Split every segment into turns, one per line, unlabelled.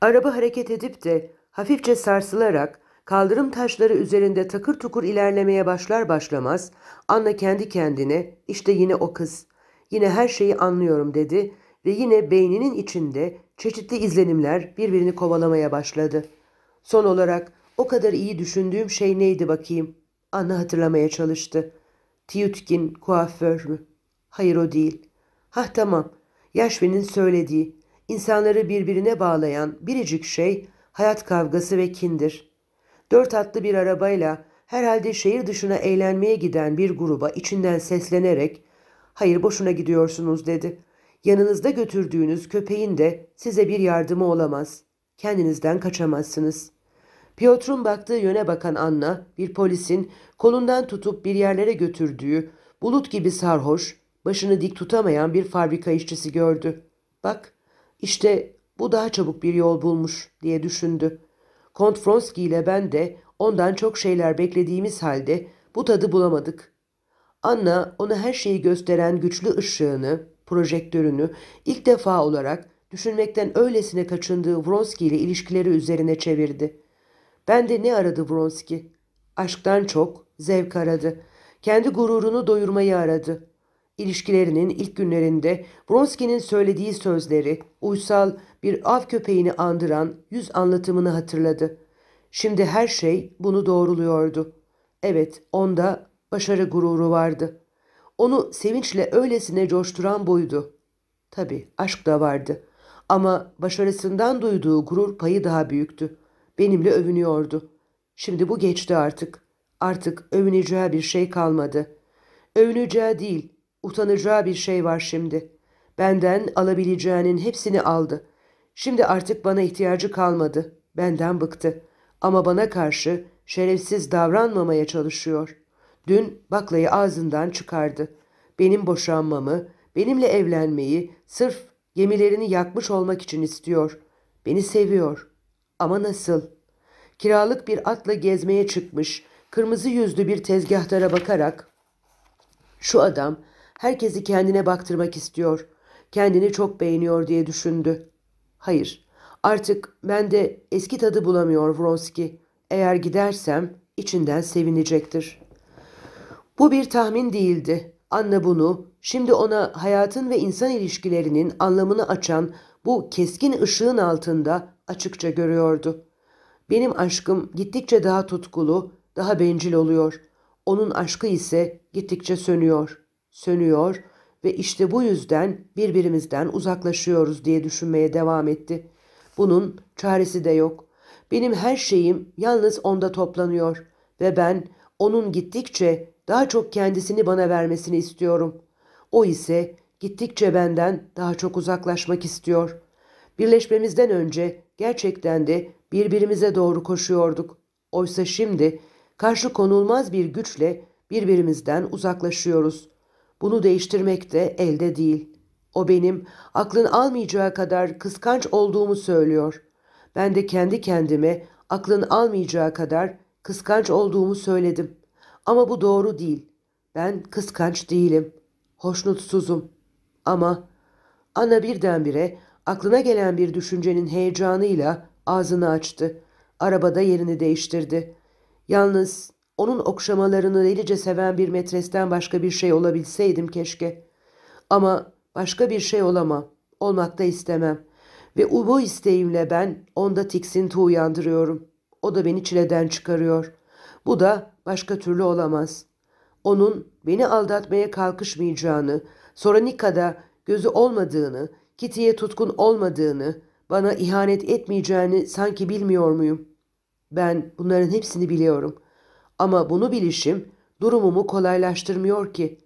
Araba hareket edip de hafifçe sarsılarak kaldırım taşları üzerinde takır tukur ilerlemeye başlar başlamaz Anna kendi kendine işte yine o kız, yine her şeyi anlıyorum dedi ve yine beyninin içinde çeşitli izlenimler birbirini kovalamaya başladı. Son olarak o kadar iyi düşündüğüm şey neydi bakayım? Anna hatırlamaya çalıştı. Tiyutkin kuaför mü? Hayır o değil. Hah tamam. Yaşvin'in söylediği İnsanları birbirine bağlayan biricik şey hayat kavgası ve kindir. Dört atlı bir arabayla herhalde şehir dışına eğlenmeye giden bir gruba içinden seslenerek ''Hayır boşuna gidiyorsunuz'' dedi. ''Yanınızda götürdüğünüz köpeğin de size bir yardımı olamaz. Kendinizden kaçamazsınız.'' Piotr'un baktığı yöne bakan Anna, bir polisin kolundan tutup bir yerlere götürdüğü, bulut gibi sarhoş, başını dik tutamayan bir fabrika işçisi gördü. ''Bak, işte bu daha çabuk bir yol bulmuş diye düşündü. Kont Fronski ile ben de ondan çok şeyler beklediğimiz halde bu tadı bulamadık. Anna ona her şeyi gösteren güçlü ışığını, projektörünü ilk defa olarak düşünmekten öylesine kaçındığı Vronski ile ilişkileri üzerine çevirdi. Ben de ne aradı Vronski? Aşktan çok zevk aradı. Kendi gururunu doyurmayı aradı. İlişkilerinin ilk günlerinde Bronski'nin söylediği sözleri, uysal bir av köpeğini andıran yüz anlatımını hatırladı. Şimdi her şey bunu doğruluyordu. Evet, onda başarı gururu vardı. Onu sevinçle öylesine coşturan buydu. Tabi aşk da vardı. Ama başarısından duyduğu gurur payı daha büyüktü. Benimle övünüyordu. Şimdi bu geçti artık. Artık övüneceği bir şey kalmadı. Övüneceği değil, Utanacağı bir şey var şimdi. Benden alabileceğinin hepsini aldı. Şimdi artık bana ihtiyacı kalmadı. Benden bıktı. Ama bana karşı şerefsiz davranmamaya çalışıyor. Dün baklayı ağzından çıkardı. Benim boşanmamı, benimle evlenmeyi sırf gemilerini yakmış olmak için istiyor. Beni seviyor. Ama nasıl? Kiralık bir atla gezmeye çıkmış, kırmızı yüzlü bir tezgahtara bakarak ''Şu adam Herkesi kendine baktırmak istiyor. Kendini çok beğeniyor diye düşündü. Hayır, artık ben de eski tadı bulamıyor Vronski. Eğer gidersem içinden sevinecektir. Bu bir tahmin değildi. Anna bunu, şimdi ona hayatın ve insan ilişkilerinin anlamını açan bu keskin ışığın altında açıkça görüyordu. Benim aşkım gittikçe daha tutkulu, daha bencil oluyor. Onun aşkı ise gittikçe sönüyor sönüyor ve işte bu yüzden birbirimizden uzaklaşıyoruz diye düşünmeye devam etti. Bunun çaresi de yok. Benim her şeyim yalnız onda toplanıyor ve ben onun gittikçe daha çok kendisini bana vermesini istiyorum. O ise gittikçe benden daha çok uzaklaşmak istiyor. Birleşmemizden önce gerçekten de birbirimize doğru koşuyorduk. Oysa şimdi karşı konulmaz bir güçle birbirimizden uzaklaşıyoruz.'' Bunu değiştirmek de elde değil. O benim aklın almayacağı kadar kıskanç olduğumu söylüyor. Ben de kendi kendime aklın almayacağı kadar kıskanç olduğumu söyledim. Ama bu doğru değil. Ben kıskanç değilim. Hoşnutsuzum. Ama Anna birdenbire aklına gelen bir düşüncenin heyecanıyla ağzını açtı. Arabada yerini değiştirdi. Yalnız onun okşamalarını delice seven bir metresten başka bir şey olabilseydim keşke. Ama başka bir şey olamam. Olmak da istemem. Ve bu isteğimle ben onda tiksinti uyandırıyorum. O da beni çileden çıkarıyor. Bu da başka türlü olamaz. Onun beni aldatmaya kalkışmayacağını, sonra Nika'da gözü olmadığını, Kitty'ye tutkun olmadığını, bana ihanet etmeyeceğini sanki bilmiyor muyum? Ben bunların hepsini biliyorum. Ama bunu bilişim durumumu kolaylaştırmıyor ki.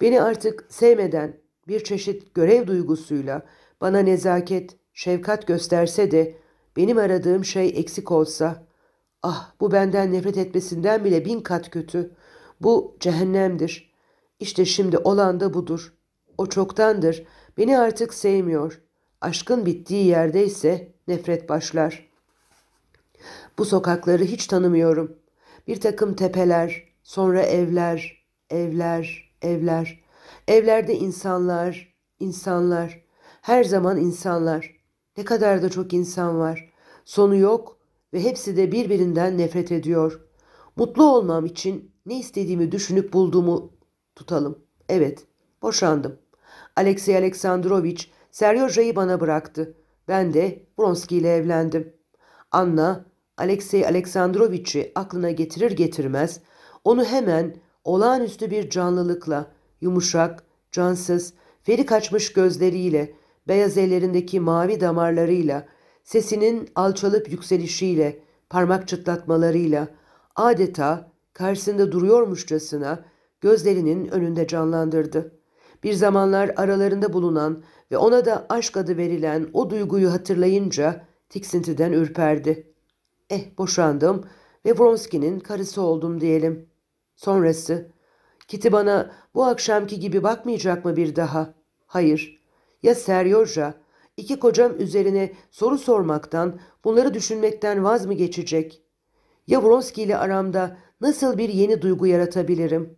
Beni artık sevmeden bir çeşit görev duygusuyla bana nezaket, şefkat gösterse de benim aradığım şey eksik olsa, ah bu benden nefret etmesinden bile bin kat kötü. Bu cehennemdir. İşte şimdi olan da budur. O çoktandır. Beni artık sevmiyor. Aşkın bittiği yerde ise nefret başlar. Bu sokakları hiç tanımıyorum. Bir takım tepeler, sonra evler, evler, evler. Evlerde insanlar, insanlar. Her zaman insanlar. Ne kadar da çok insan var. Sonu yok ve hepsi de birbirinden nefret ediyor. Mutlu olmam için ne istediğimi düşünüp bulduğumu tutalım. Evet, boşandım. Alexey Aleksandrovich Seryoja'yı bana bıraktı. Ben de Bronski ile evlendim. Anna Alexey Aleksandroviç'i aklına getirir getirmez onu hemen olağanüstü bir canlılıkla, yumuşak, cansız, feri kaçmış gözleriyle, beyaz ellerindeki mavi damarlarıyla, sesinin alçalıp yükselişiyle, parmak çıtlatmalarıyla, adeta karşısında duruyormuşçasına gözlerinin önünde canlandırdı. Bir zamanlar aralarında bulunan ve ona da aşk adı verilen o duyguyu hatırlayınca tiksintiden ürperdi. Eh boşandım ve Vronsky'nin karısı oldum diyelim. Sonrası. Kiti bana bu akşamki gibi bakmayacak mı bir daha? Hayır. Ya Seryoja? İki kocam üzerine soru sormaktan, bunları düşünmekten vaz mı geçecek? Ya Vronsky ile aramda nasıl bir yeni duygu yaratabilirim?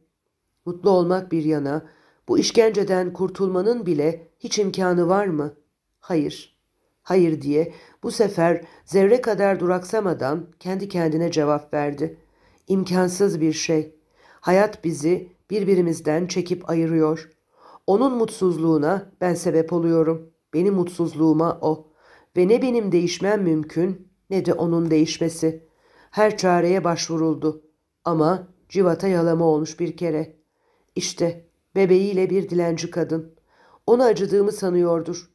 Mutlu olmak bir yana, bu işkenceden kurtulmanın bile hiç imkanı var mı? Hayır. Hayır diye bu sefer zerre kadar duraksamadan kendi kendine cevap verdi. İmkansız bir şey. Hayat bizi birbirimizden çekip ayırıyor. Onun mutsuzluğuna ben sebep oluyorum. Benim mutsuzluğuma o. Ve ne benim değişmem mümkün ne de onun değişmesi. Her çareye başvuruldu. Ama civata yalama olmuş bir kere. İşte bebeğiyle bir dilenci kadın. Onu acıdığımı sanıyordur.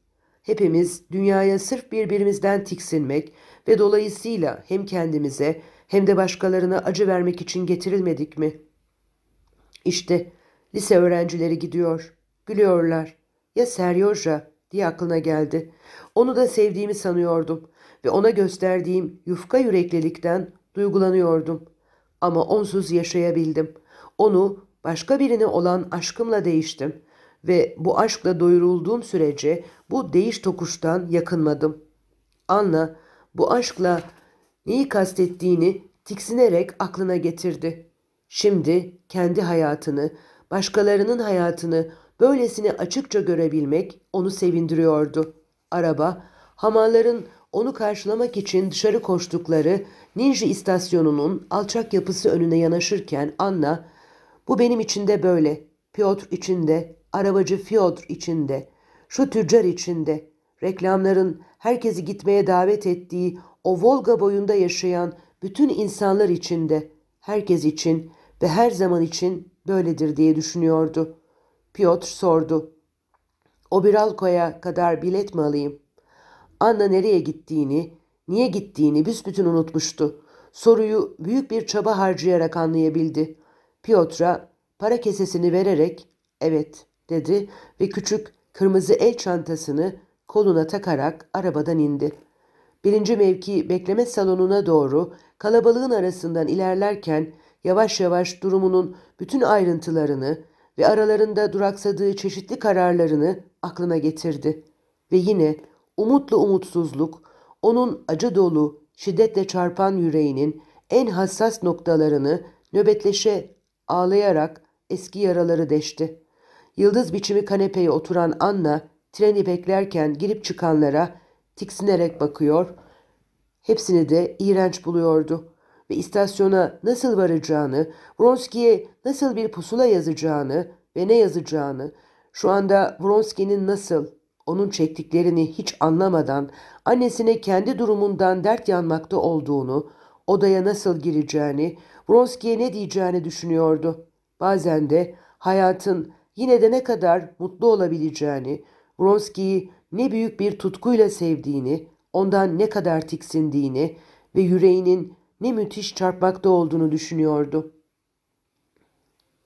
Hepimiz dünyaya sırf birbirimizden tiksinmek ve dolayısıyla hem kendimize hem de başkalarına acı vermek için getirilmedik mi? İşte lise öğrencileri gidiyor. Gülüyorlar. Ya Seryoja diye aklına geldi. Onu da sevdiğimi sanıyordum ve ona gösterdiğim yufka yüreklilikten duygulanıyordum. Ama onsuz yaşayabildim. Onu başka birine olan aşkımla değiştim ve bu aşkla doyurulduğum sürece bu değiş tokuştan yakınmadım. Anna bu aşkla neyi kastettiğini tiksinerek aklına getirdi. Şimdi kendi hayatını, başkalarının hayatını böylesine açıkça görebilmek onu sevindiriyordu. Araba, hamalların onu karşılamak için dışarı koştukları Ninja istasyonunun alçak yapısı önüne yanaşırken Anna, bu benim için de böyle, Piotr için de arabacı Fyodor içinde, şu tüccar içinde, reklamların herkesi gitmeye davet ettiği o Volga boyunda yaşayan bütün insanlar içinde, herkes için ve her zaman için böyledir diye düşünüyordu. Piotr sordu. Obiralko'ya kadar bilet mi alayım? Anna nereye gittiğini, niye gittiğini büsbütün unutmuştu. Soruyu büyük bir çaba harcayarak anlayabildi. Piotr'a para kesesini vererek evet dedi ve küçük kırmızı el çantasını koluna takarak arabadan indi. Birinci mevki bekleme salonuna doğru kalabalığın arasından ilerlerken yavaş yavaş durumunun bütün ayrıntılarını ve aralarında duraksadığı çeşitli kararlarını aklına getirdi. Ve yine umutlu umutsuzluk, onun acı dolu, şiddetle çarpan yüreğinin en hassas noktalarını nöbetleşe ağlayarak eski yaraları deşti. Yıldız biçimi kanepeye oturan Anna treni beklerken girip çıkanlara tiksinerek bakıyor. Hepsini de iğrenç buluyordu ve istasyona nasıl varacağını, Vronski'ye nasıl bir pusula yazacağını ve ne yazacağını, şu anda Vronski'nin nasıl, onun çektiklerini hiç anlamadan annesine kendi durumundan dert yanmakta olduğunu, odaya nasıl gireceğini, Vronski'ye ne diyeceğini düşünüyordu. Bazen de hayatın yine de ne kadar mutlu olabileceğini, Wronski'yi ne büyük bir tutkuyla sevdiğini, ondan ne kadar tiksindiğini ve yüreğinin ne müthiş çarpmakta olduğunu düşünüyordu.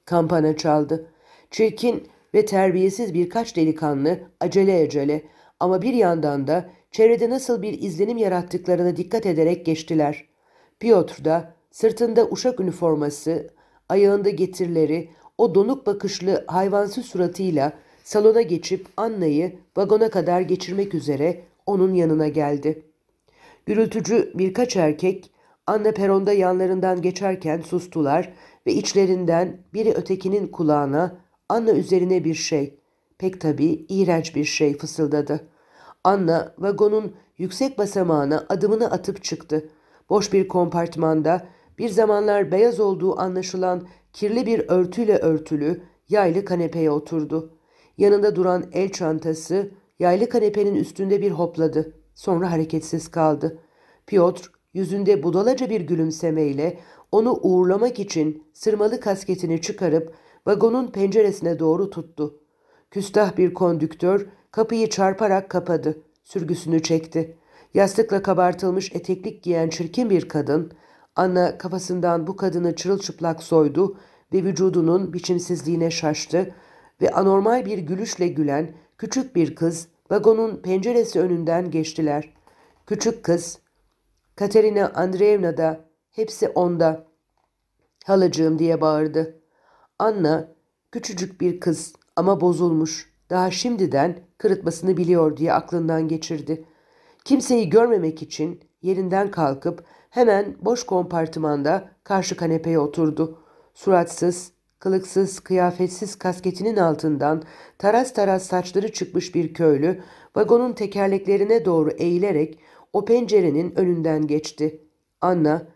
Kampana çaldı. Çirkin ve terbiyesiz birkaç delikanlı acele acele ama bir yandan da çevrede nasıl bir izlenim yarattıklarına dikkat ederek geçtiler. Piotr da sırtında uşak üniforması, ayağında getirleri o donuk bakışlı hayvansı suratıyla salona geçip Anna'yı vagona kadar geçirmek üzere onun yanına geldi. Gürültücü birkaç erkek Anna peronda yanlarından geçerken sustular ve içlerinden biri ötekinin kulağına Anna üzerine bir şey, pek tabii iğrenç bir şey fısıldadı. Anna vagonun yüksek basamağına adımını atıp çıktı. Boş bir kompartmanda bir zamanlar beyaz olduğu anlaşılan kirli bir örtüyle örtülü yaylı kanepeye oturdu. Yanında duran el çantası yaylı kanepenin üstünde bir hopladı. Sonra hareketsiz kaldı. Piotr yüzünde budalaca bir gülümsemeyle onu uğurlamak için sırmalı kasketini çıkarıp vagonun penceresine doğru tuttu. Küstah bir kondüktör kapıyı çarparak kapadı. Sürgüsünü çekti. Yastıkla kabartılmış eteklik giyen çirkin bir kadın Anna kafasından bu kadını çırılçıplak soydu ve vücudunun biçimsizliğine şaştı ve anormal bir gülüşle gülen küçük bir kız vagonun penceresi önünden geçtiler. Küçük kız, Katerina Andreevna da hepsi onda. Halacığım diye bağırdı. Anna küçücük bir kız ama bozulmuş. Daha şimdiden kırıtmasını biliyor diye aklından geçirdi. Kimseyi görmemek için yerinden kalkıp Hemen boş kompartımanda karşı kanepeye oturdu. Suratsız, kılıksız, kıyafetsiz kasketinin altından taras taras saçları çıkmış bir köylü vagonun tekerleklerine doğru eğilerek o pencerenin önünden geçti. Anna,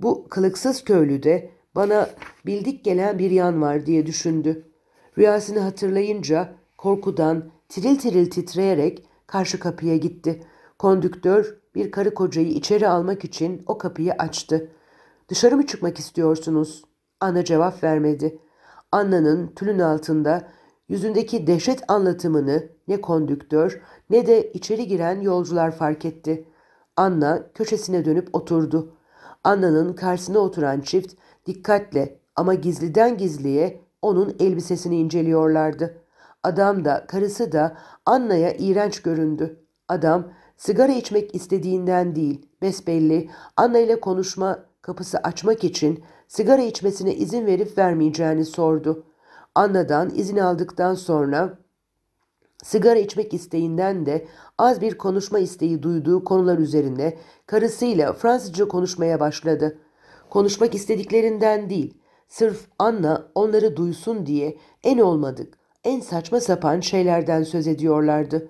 bu kılıksız köylü de bana bildik gelen bir yan var diye düşündü. Rüyasını hatırlayınca korkudan tiril tiril titreyerek karşı kapıya gitti. Kondüktör bir karı kocayı içeri almak için o kapıyı açtı. Dışarı mı çıkmak istiyorsunuz? Anna cevap vermedi. Anna'nın tülün altında yüzündeki dehşet anlatımını ne kondüktör ne de içeri giren yolcular fark etti. Anna köşesine dönüp oturdu. Anna'nın karşısına oturan çift dikkatle ama gizliden gizliye onun elbisesini inceliyorlardı. Adam da karısı da Anna'ya iğrenç göründü. Adam Sigara içmek istediğinden değil, besbelli Anna ile konuşma kapısı açmak için sigara içmesine izin verip vermeyeceğini sordu. Anna'dan izin aldıktan sonra sigara içmek isteğinden de az bir konuşma isteği duyduğu konular üzerine karısıyla Fransızca konuşmaya başladı. Konuşmak istediklerinden değil, sırf Anna onları duysun diye en olmadık, en saçma sapan şeylerden söz ediyorlardı.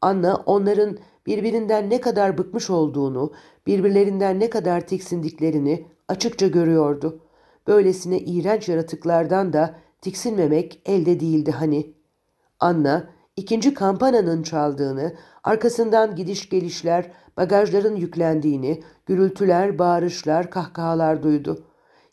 Anna onların birbirinden ne kadar bıkmış olduğunu, birbirlerinden ne kadar tiksindiklerini açıkça görüyordu. Böylesine iğrenç yaratıklardan da tiksinmemek elde değildi hani. Anna, ikinci kampananın çaldığını, arkasından gidiş gelişler, bagajların yüklendiğini, gürültüler, bağırışlar, kahkahalar duydu.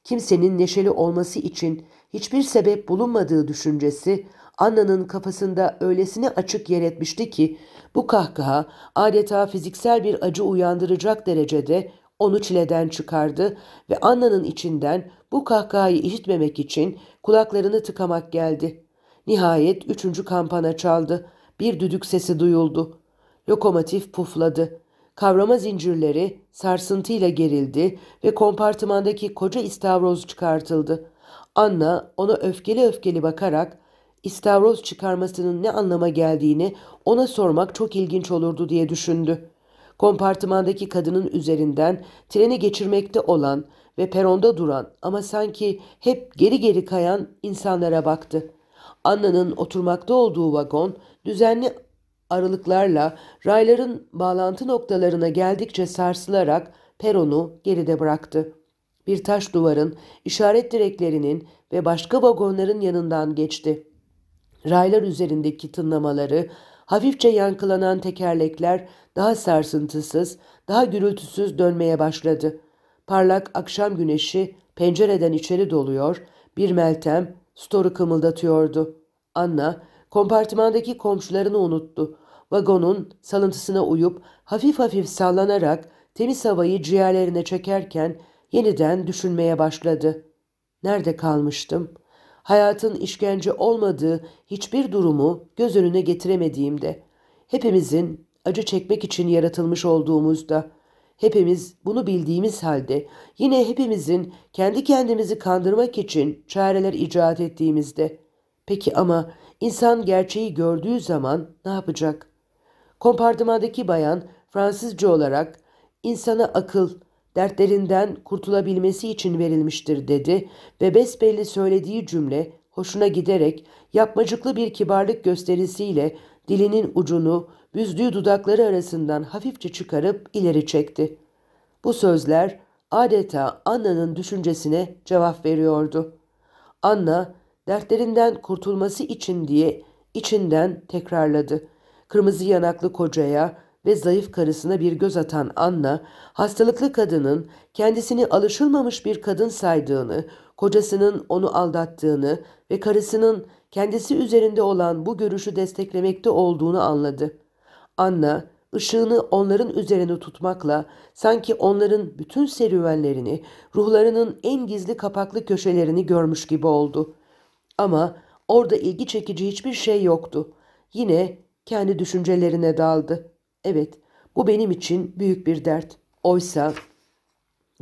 Kimsenin neşeli olması için hiçbir sebep bulunmadığı düşüncesi Anna'nın kafasında öylesine açık yer etmişti ki bu kahkaha adeta fiziksel bir acı uyandıracak derecede onu çileden çıkardı ve Anna'nın içinden bu kahkahayı işitmemek için kulaklarını tıkamak geldi. Nihayet üçüncü kampana çaldı. Bir düdük sesi duyuldu. Lokomotif pufladı. Kavrama zincirleri sarsıntıyla gerildi ve kompartımandaki koca istavroz çıkartıldı. Anna ona öfkeli öfkeli bakarak İstavroz çıkarmasının ne anlama geldiğini ona sormak çok ilginç olurdu diye düşündü. Kompartımandaki kadının üzerinden treni geçirmekte olan ve peronda duran ama sanki hep geri geri kayan insanlara baktı. Anna'nın oturmakta olduğu vagon düzenli aralıklarla rayların bağlantı noktalarına geldikçe sarsılarak peronu geride bıraktı. Bir taş duvarın, işaret direklerinin ve başka vagonların yanından geçti raylar üzerindeki tınlamaları, hafifçe yankılanan tekerlekler daha sarsıntısız, daha gürültüsüz dönmeye başladı. Parlak akşam güneşi pencereden içeri doluyor, bir meltem storu kımıldatıyordu. Anna, kompartımandaki komşularını unuttu. Vagonun salıntısına uyup hafif hafif sallanarak temiz havayı ciğerlerine çekerken yeniden düşünmeye başladı. Nerede kalmıştım?'' hayatın işkence olmadığı hiçbir durumu göz önüne getiremediğimde, hepimizin acı çekmek için yaratılmış olduğumuzda, hepimiz bunu bildiğimiz halde yine hepimizin kendi kendimizi kandırmak için çareler icat ettiğimizde, peki ama insan gerçeği gördüğü zaman ne yapacak? Kompartımandaki bayan Fransızca olarak insana akıl, dertlerinden kurtulabilmesi için verilmiştir dedi ve besbelli söylediği cümle hoşuna giderek yapmacıklı bir kibarlık gösterisiyle dilinin ucunu büzdüğü dudakları arasından hafifçe çıkarıp ileri çekti. Bu sözler adeta Anna'nın düşüncesine cevap veriyordu. Anna dertlerinden kurtulması için diye içinden tekrarladı. Kırmızı yanaklı kocaya ve zayıf karısına bir göz atan Anna, hastalıklı kadının kendisini alışılmamış bir kadın saydığını, kocasının onu aldattığını ve karısının kendisi üzerinde olan bu görüşü desteklemekte olduğunu anladı. Anna, ışığını onların üzerine tutmakla sanki onların bütün serüvenlerini, ruhlarının en gizli kapaklı köşelerini görmüş gibi oldu. Ama orada ilgi çekici hiçbir şey yoktu. Yine kendi düşüncelerine daldı. Evet, bu benim için büyük bir dert. Oysa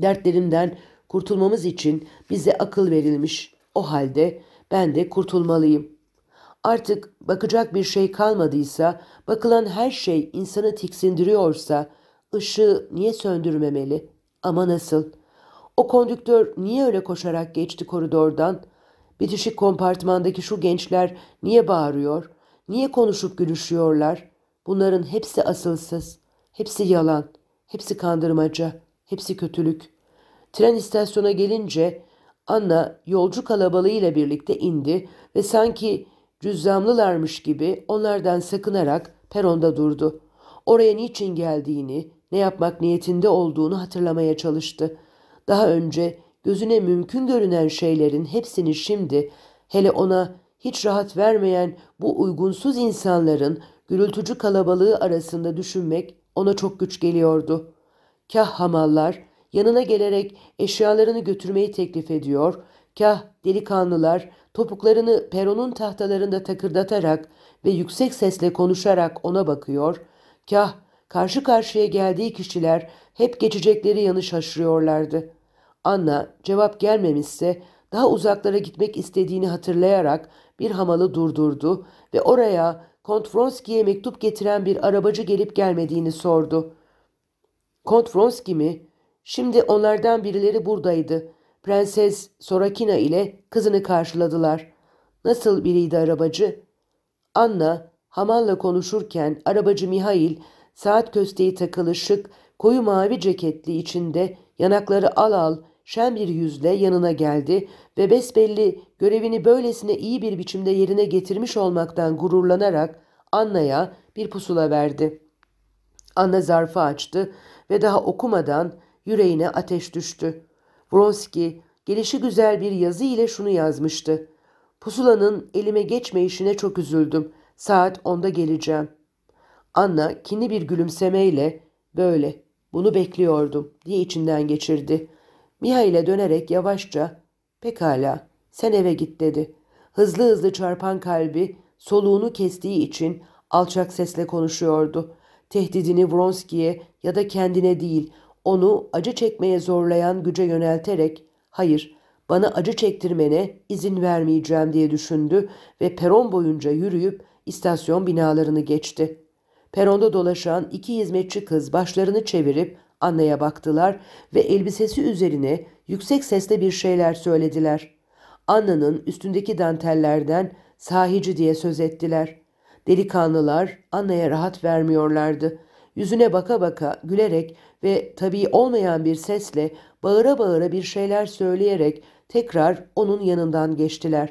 dertlerimden kurtulmamız için bize akıl verilmiş. O halde ben de kurtulmalıyım. Artık bakacak bir şey kalmadıysa, bakılan her şey insanı tiksindiriyorsa, ışığı niye söndürmemeli? Ama nasıl? O kondüktör niye öyle koşarak geçti koridordan? Bitişik kompartmandaki şu gençler niye bağırıyor? Niye konuşup gülüşüyorlar? Bunların hepsi asılsız, hepsi yalan, hepsi kandırmaca, hepsi kötülük. Tren istasyona gelince Anna yolcu kalabalığıyla birlikte indi ve sanki cüzzamlılarmış gibi onlardan sakınarak peronda durdu. Oraya niçin geldiğini, ne yapmak niyetinde olduğunu hatırlamaya çalıştı. Daha önce gözüne mümkün görünen şeylerin hepsini şimdi, hele ona hiç rahat vermeyen bu uygunsuz insanların Gürültücü kalabalığı arasında düşünmek ona çok güç geliyordu. Kah hamallar yanına gelerek eşyalarını götürmeyi teklif ediyor, kah delikanlılar topuklarını peronun tahtalarında takırdatarak ve yüksek sesle konuşarak ona bakıyor, kah karşı karşıya geldiği kişiler hep geçecekleri yanı şaşırıyorlardı. Anna cevap gelmemişse daha uzaklara gitmek istediğini hatırlayarak bir hamalı durdurdu ve oraya Kont Vronski'ye mektup getiren bir arabacı gelip gelmediğini sordu. Kont Vronski mi? Şimdi onlardan birileri buradaydı. Prenses Sorakina ile kızını karşıladılar. Nasıl biriydi arabacı? Anna, hamalla konuşurken arabacı Mihail, saat kösteği takılı şık, koyu mavi ceketli içinde, yanakları al al, şen bir yüzle yanına geldi ve besbelli görevini böylesine iyi bir biçimde yerine getirmiş olmaktan gururlanarak Anna'ya bir pusula verdi. Anna zarfı açtı ve daha okumadan yüreğine ateş düştü. Bronski gelişi güzel bir yazı ile şunu yazmıştı. Pusulanın elime geçme işine çok üzüldüm. Saat onda geleceğim. Anna kini bir gülümsemeyle böyle bunu bekliyordum diye içinden geçirdi. Mihail'e dönerek yavaşça ''Pekala, sen eve git.'' dedi. Hızlı hızlı çarpan kalbi soluğunu kestiği için alçak sesle konuşuyordu. Tehdidini Vronski'ye ya da kendine değil, onu acı çekmeye zorlayan güce yönelterek ''Hayır, bana acı çektirmene izin vermeyeceğim.'' diye düşündü ve peron boyunca yürüyüp istasyon binalarını geçti. Peronda dolaşan iki hizmetçi kız başlarını çevirip Anna'ya baktılar ve elbisesi üzerine yüksek sesle bir şeyler söylediler. Anna'nın üstündeki dantellerden sahici diye söz ettiler. Delikanlılar Anna'ya rahat vermiyorlardı. Yüzüne baka baka gülerek ve tabii olmayan bir sesle bağıra bağıra bir şeyler söyleyerek tekrar onun yanından geçtiler.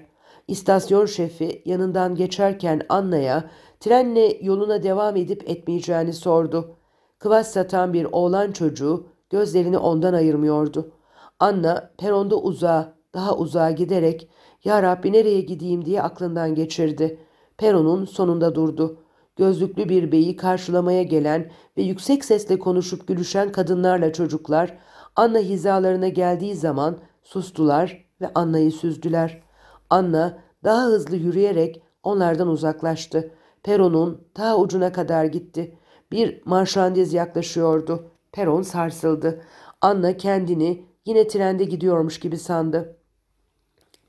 İstasyon şefi yanından geçerken Anna'ya trenle yoluna devam edip etmeyeceğini sordu. Kıvaç satan bir oğlan çocuğu gözlerini ondan ayırmıyordu. Anna peronda uzağa, daha uzağa giderek ''Ya Rabbi nereye gideyim?'' diye aklından geçirdi. Peronun sonunda durdu. Gözlüklü bir beyi karşılamaya gelen ve yüksek sesle konuşup gülüşen kadınlarla çocuklar Anna hizalarına geldiği zaman sustular ve Anna'yı süzdüler. Anna daha hızlı yürüyerek onlardan uzaklaştı. Peronun ta ucuna kadar gitti. Bir marşandiz yaklaşıyordu. Peron sarsıldı. Anna kendini yine trende gidiyormuş gibi sandı.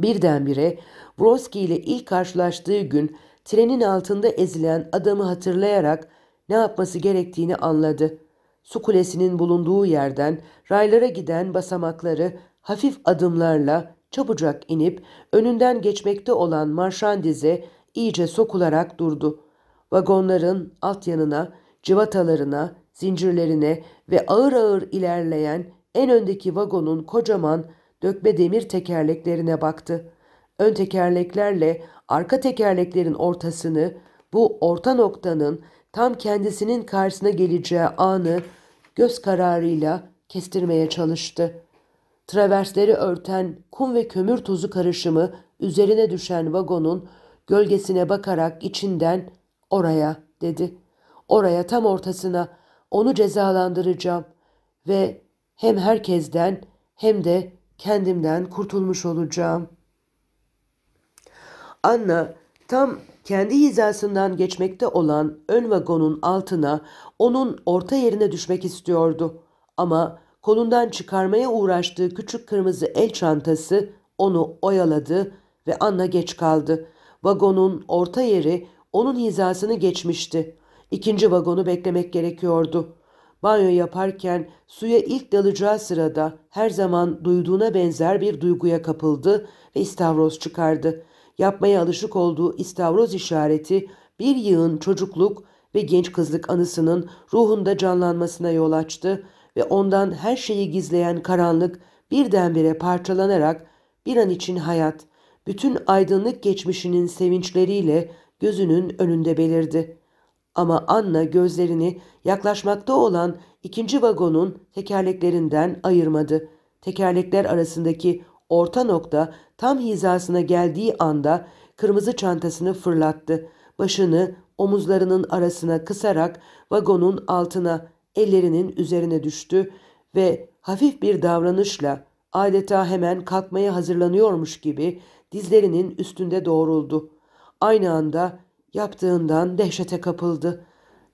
Birdenbire Broski ile ilk karşılaştığı gün trenin altında ezilen adamı hatırlayarak ne yapması gerektiğini anladı. Su kulesinin bulunduğu yerden raylara giden basamakları hafif adımlarla çabucak inip önünden geçmekte olan marşandize iyice sokularak durdu. Vagonların alt yanına cıvatalarına, zincirlerine ve ağır ağır ilerleyen en öndeki vagonun kocaman dökme demir tekerleklerine baktı. Ön tekerleklerle arka tekerleklerin ortasını, bu orta noktanın tam kendisinin karşısına geleceği anı göz kararıyla kestirmeye çalıştı. Traversleri örten kum ve kömür tozu karışımı üzerine düşen vagonun gölgesine bakarak içinden oraya dedi. Oraya tam ortasına onu cezalandıracağım ve hem herkesten hem de kendimden kurtulmuş olacağım. Anna tam kendi hizasından geçmekte olan ön vagonun altına onun orta yerine düşmek istiyordu. Ama kolundan çıkarmaya uğraştığı küçük kırmızı el çantası onu oyaladı ve Anna geç kaldı. Vagonun orta yeri onun hizasını geçmişti. İkinci vagonu beklemek gerekiyordu. Banyo yaparken suya ilk dalacağı sırada her zaman duyduğuna benzer bir duyguya kapıldı ve istavroz çıkardı. Yapmaya alışık olduğu istavroz işareti bir yığın çocukluk ve genç kızlık anısının ruhunda canlanmasına yol açtı ve ondan her şeyi gizleyen karanlık birdenbire parçalanarak bir an için hayat, bütün aydınlık geçmişinin sevinçleriyle gözünün önünde belirdi. Ama Anna gözlerini yaklaşmakta olan ikinci vagonun tekerleklerinden ayırmadı. Tekerlekler arasındaki orta nokta tam hizasına geldiği anda kırmızı çantasını fırlattı. Başını omuzlarının arasına kısarak vagonun altına, ellerinin üzerine düştü ve hafif bir davranışla adeta hemen kalkmaya hazırlanıyormuş gibi dizlerinin üstünde doğruldu. Aynı anda Yaptığından dehşete kapıldı.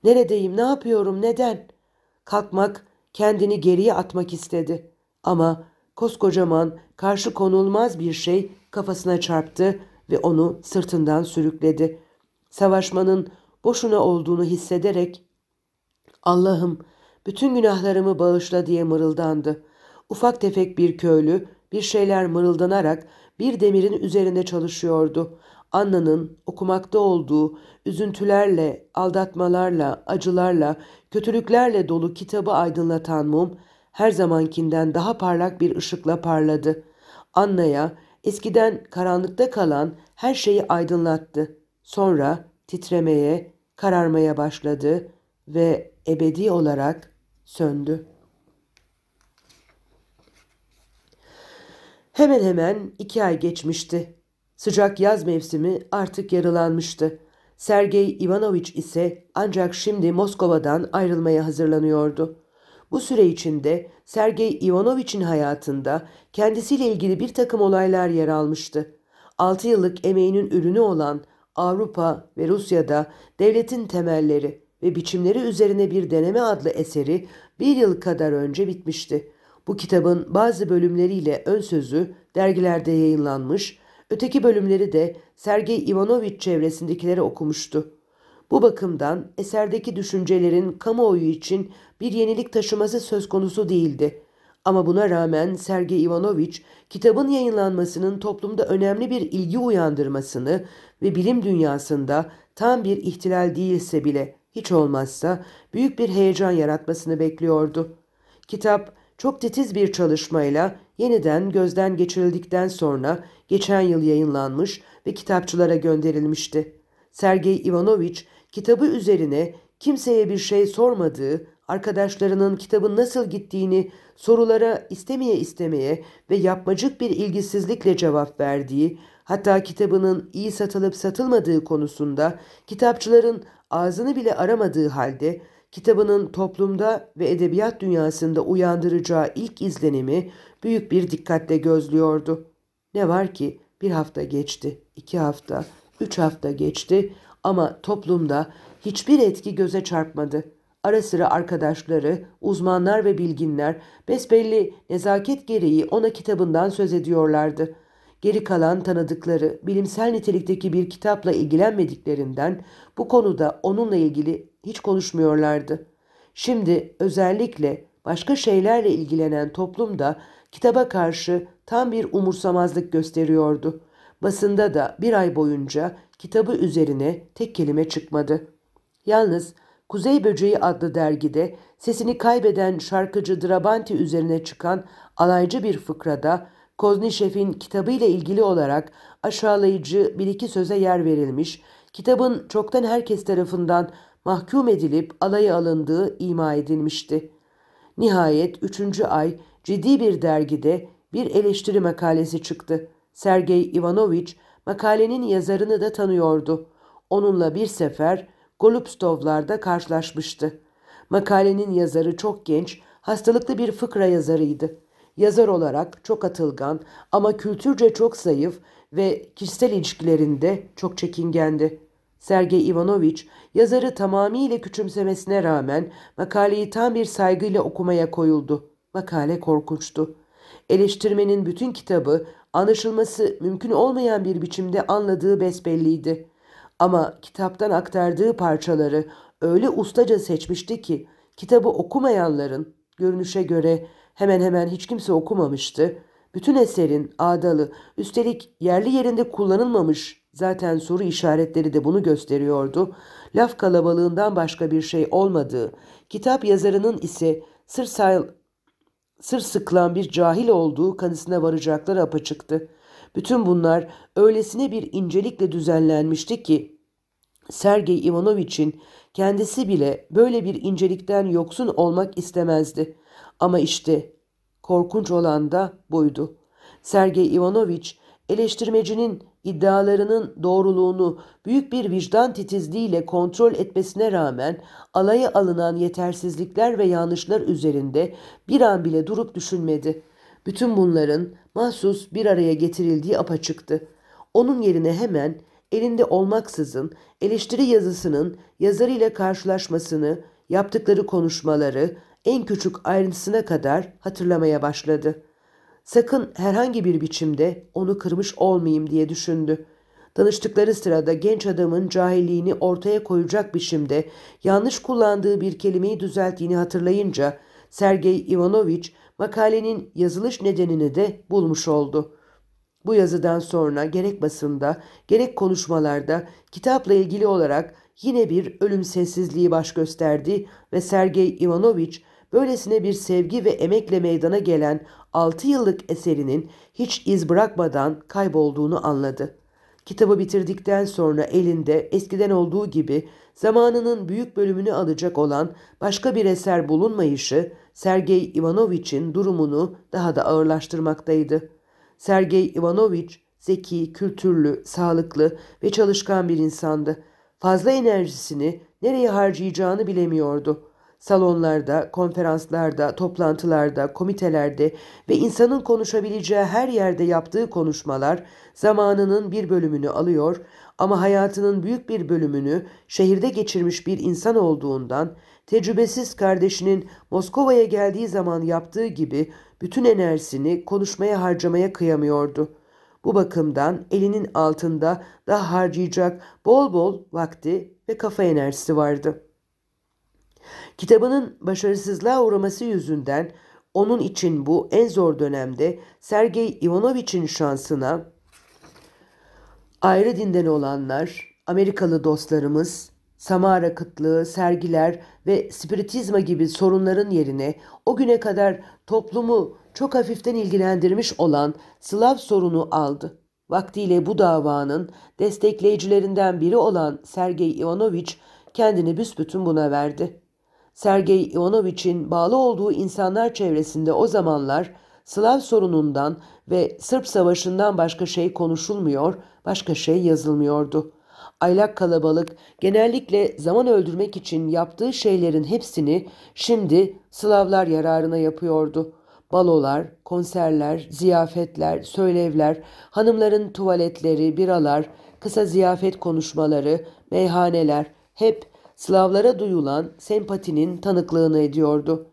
Neredeyim, ne yapıyorum, neden? Kalkmak, kendini geriye atmak istedi. Ama koskocaman, karşı konulmaz bir şey kafasına çarptı ve onu sırtından sürükledi. Savaşmanın boşuna olduğunu hissederek Allah'ım bütün günahlarımı bağışla diye mırıldandı. Ufak tefek bir köylü bir şeyler mırıldanarak bir demirin üzerinde çalışıyordu. Anna'nın okumakta olduğu üzüntülerle, aldatmalarla, acılarla, kötülüklerle dolu kitabı aydınlatan mum her zamankinden daha parlak bir ışıkla parladı. Anna'ya eskiden karanlıkta kalan her şeyi aydınlattı. Sonra titremeye, kararmaya başladı ve ebedi olarak söndü. Hemen hemen iki ay geçmişti. Sıcak yaz mevsimi artık yarılanmıştı. Sergey Ivanoviç ise ancak şimdi Moskova'dan ayrılmaya hazırlanıyordu. Bu süre içinde Sergey Ivanoviç'in hayatında kendisiyle ilgili bir takım olaylar yer almıştı. 6 yıllık emeğinin ürünü olan Avrupa ve Rusya'da devletin temelleri ve biçimleri üzerine bir deneme adlı eseri bir yıl kadar önce bitmişti. Bu kitabın bazı bölümleriyle ön sözü dergilerde yayınlanmış Öteki bölümleri de Sergey Ivanovich çevresindekileri okumuştu. Bu bakımdan eserdeki düşüncelerin kamuoyu için bir yenilik taşıması söz konusu değildi. Ama buna rağmen Sergey Ivanovich kitabın yayınlanmasının toplumda önemli bir ilgi uyandırmasını ve bilim dünyasında tam bir ihtilal değilse bile hiç olmazsa büyük bir heyecan yaratmasını bekliyordu. Kitap çok titiz bir çalışmayla yeniden gözden geçirildikten sonra geçen yıl yayınlanmış ve kitapçılara gönderilmişti. Sergey Ivanovich kitabı üzerine kimseye bir şey sormadığı, arkadaşlarının kitabın nasıl gittiğini sorulara istemeye istemeye ve yapmacık bir ilgisizlikle cevap verdiği, hatta kitabının iyi satılıp satılmadığı konusunda kitapçıların ağzını bile aramadığı halde kitabının toplumda ve edebiyat dünyasında uyandıracağı ilk izlenimi büyük bir dikkatle gözlüyordu. Ne var ki bir hafta geçti, iki hafta, üç hafta geçti ama toplumda hiçbir etki göze çarpmadı. Ara sıra arkadaşları, uzmanlar ve bilginler besbelli nezaket gereği ona kitabından söz ediyorlardı.'' geri kalan tanıdıkları bilimsel nitelikteki bir kitapla ilgilenmediklerinden bu konuda onunla ilgili hiç konuşmuyorlardı. Şimdi özellikle başka şeylerle ilgilenen toplum da kitaba karşı tam bir umursamazlık gösteriyordu. Basında da bir ay boyunca kitabı üzerine tek kelime çıkmadı. Yalnız Kuzey Böceği adlı dergide sesini kaybeden şarkıcı Drabanti üzerine çıkan alaycı bir fıkrada Koznişev'in kitabıyla ilgili olarak aşağılayıcı bir iki söze yer verilmiş, kitabın çoktan herkes tarafından mahkum edilip alaya alındığı ima edilmişti. Nihayet üçüncü ay ciddi bir dergide bir eleştiri makalesi çıktı. Sergey Ivanovich makalenin yazarını da tanıyordu. Onunla bir sefer Golubstovlar'da karşılaşmıştı. Makalenin yazarı çok genç, hastalıklı bir fıkra yazarıydı. Yazar olarak çok atılgan ama kültürce çok zayıf ve kişisel ilişkilerinde çok çekingendi. Sergey Ivanovich yazarı tamamiyle küçümsemesine rağmen makaleyi tam bir saygıyla okumaya koyuldu. Makale korkunçtu. Eleştirmenin bütün kitabı anlaşılması mümkün olmayan bir biçimde anladığı besbelliydi. Ama kitaptan aktardığı parçaları öyle ustaca seçmişti ki kitabı okumayanların görünüşe göre hemen hemen hiç kimse okumamıştı. Bütün eserin adalı, üstelik yerli yerinde kullanılmamış Zaten soru işaretleri de bunu gösteriyordu. Laf kalabalığından başka bir şey olmadığı, kitap yazarının ise sır, say sır sıkılan bir cahil olduğu kanısına varacaklar apaçıktı. Bütün bunlar öylesine bir incelikle düzenlenmişti ki Sergey İvanoviç'in kendisi bile böyle bir incelikten yoksun olmak istemezdi. Ama işte korkunç olan da buydu. Sergey İvanoviç eleştirmecinin iddialarının doğruluğunu büyük bir vicdan titizliğiyle kontrol etmesine rağmen alaya alınan yetersizlikler ve yanlışlar üzerinde bir an bile durup düşünmedi. Bütün bunların mahsus bir araya getirildiği apaçıktı. Onun yerine hemen elinde olmaksızın eleştiri yazısının yazarıyla karşılaşmasını, yaptıkları konuşmaları en küçük ayrıntısına kadar hatırlamaya başladı.'' Sakın herhangi bir biçimde onu kırmış olmayayım diye düşündü. Tanıştıkları sırada genç adamın cahilliğini ortaya koyacak biçimde yanlış kullandığı bir kelimeyi düzelttiğini hatırlayınca Sergey Ivanoviç makalenin yazılış nedenini de bulmuş oldu. Bu yazıdan sonra gerek basında gerek konuşmalarda kitapla ilgili olarak yine bir ölüm sessizliği baş gösterdi ve Sergey Ivanoviç böylesine bir sevgi ve emekle meydana gelen 6 yıllık eserinin hiç iz bırakmadan kaybolduğunu anladı. Kitabı bitirdikten sonra elinde eskiden olduğu gibi zamanının büyük bölümünü alacak olan başka bir eser bulunmayışı Sergey Ivanoviç'in durumunu daha da ağırlaştırmaktaydı. Sergey Ivanoviç zeki, kültürlü, sağlıklı ve çalışkan bir insandı. Fazla enerjisini nereye harcayacağını bilemiyordu. Salonlarda, konferanslarda, toplantılarda, komitelerde ve insanın konuşabileceği her yerde yaptığı konuşmalar zamanının bir bölümünü alıyor ama hayatının büyük bir bölümünü şehirde geçirmiş bir insan olduğundan tecrübesiz kardeşinin Moskova'ya geldiği zaman yaptığı gibi bütün enerjisini konuşmaya harcamaya kıyamıyordu. Bu bakımdan elinin altında daha harcayacak bol bol vakti ve kafa enerjisi vardı.'' Kitabının başarısızlığa uğraması yüzünden onun için bu en zor dönemde Sergey Ivanovich'in şansına ayrı dinden olanlar, Amerikalı dostlarımız, Samara kıtlığı, sergiler ve spiritizma gibi sorunların yerine o güne kadar toplumu çok hafiften ilgilendirmiş olan Slav sorunu aldı. Vaktiyle bu davanın destekleyicilerinden biri olan Sergey Ivanovich kendini büsbütün buna verdi. Sergey Ivanoviç'in bağlı olduğu insanlar çevresinde o zamanlar Slav sorunundan ve Sırp Savaşı'ndan başka şey konuşulmuyor, başka şey yazılmıyordu. Aylak kalabalık genellikle zaman öldürmek için yaptığı şeylerin hepsini şimdi Slavlar yararına yapıyordu. Balolar, konserler, ziyafetler, söylevler, hanımların tuvaletleri, biralar, kısa ziyafet konuşmaları, meyhaneler hep Slavlara duyulan sempatinin tanıklığını ediyordu.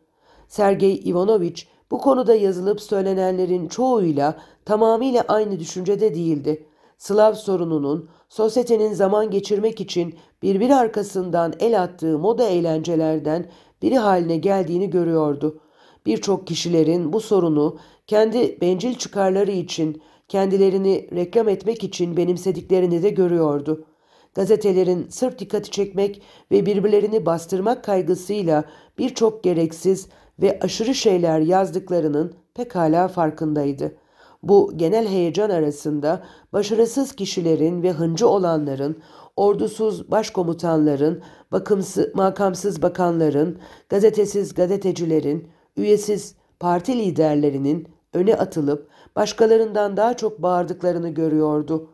Sergey Ivanoviç bu konuda yazılıp söylenenlerin çoğuyla tamamıyla aynı düşüncede değildi. Slav sorununun, sosyetenin zaman geçirmek için birbir arkasından el attığı moda eğlencelerden biri haline geldiğini görüyordu. Birçok kişilerin bu sorunu kendi bencil çıkarları için, kendilerini reklam etmek için benimsediklerini de görüyordu.'' Gazetelerin sırf dikkati çekmek ve birbirlerini bastırmak kaygısıyla birçok gereksiz ve aşırı şeyler yazdıklarının pekala farkındaydı. Bu genel heyecan arasında başarısız kişilerin ve hıncı olanların, ordusuz başkomutanların, bakımsız, makamsız bakanların, gazetesiz gazetecilerin, üyesiz parti liderlerinin öne atılıp başkalarından daha çok bağırdıklarını görüyordu.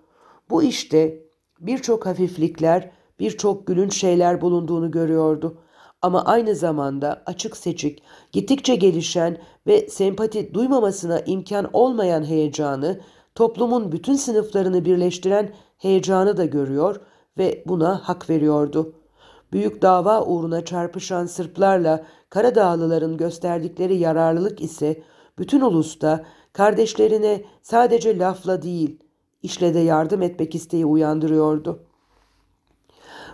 Bu işte birçok hafiflikler, birçok gülünç şeyler bulunduğunu görüyordu. Ama aynı zamanda açık seçik, gittikçe gelişen ve sempati duymamasına imkan olmayan heyecanı, toplumun bütün sınıflarını birleştiren heyecanı da görüyor ve buna hak veriyordu. Büyük dava uğruna çarpışan Sırplarla Karadağlıların gösterdikleri yararlılık ise bütün ulusta kardeşlerine sadece lafla değil, işle de yardım etmek isteği uyandırıyordu.